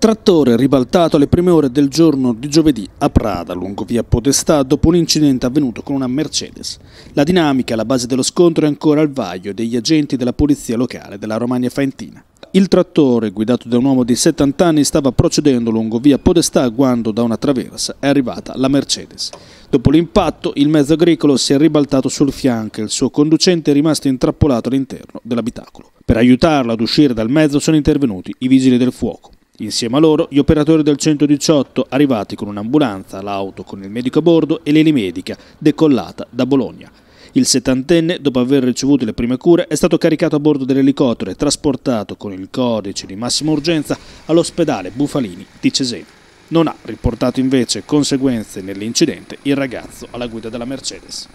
Trattore ribaltato alle prime ore del giorno di giovedì a Prada, lungo via Podestà, dopo un incidente avvenuto con una Mercedes. La dinamica alla base dello scontro è ancora al vaglio degli agenti della polizia locale della Romagna Faentina. Il trattore, guidato da un uomo di 70 anni, stava procedendo lungo via Podestà quando da una traversa è arrivata la Mercedes. Dopo l'impatto, il mezzo agricolo si è ribaltato sul fianco e il suo conducente è rimasto intrappolato all'interno dell'abitacolo. Per aiutarlo ad uscire dal mezzo sono intervenuti i vigili del fuoco. Insieme a loro gli operatori del 118 arrivati con un'ambulanza, l'auto con il medico a bordo e l'elimedica decollata da Bologna. Il settantenne, dopo aver ricevuto le prime cure, è stato caricato a bordo dell'elicottero e trasportato con il codice di massima urgenza all'ospedale Bufalini di Cesena. Non ha riportato invece conseguenze nell'incidente il ragazzo alla guida della Mercedes.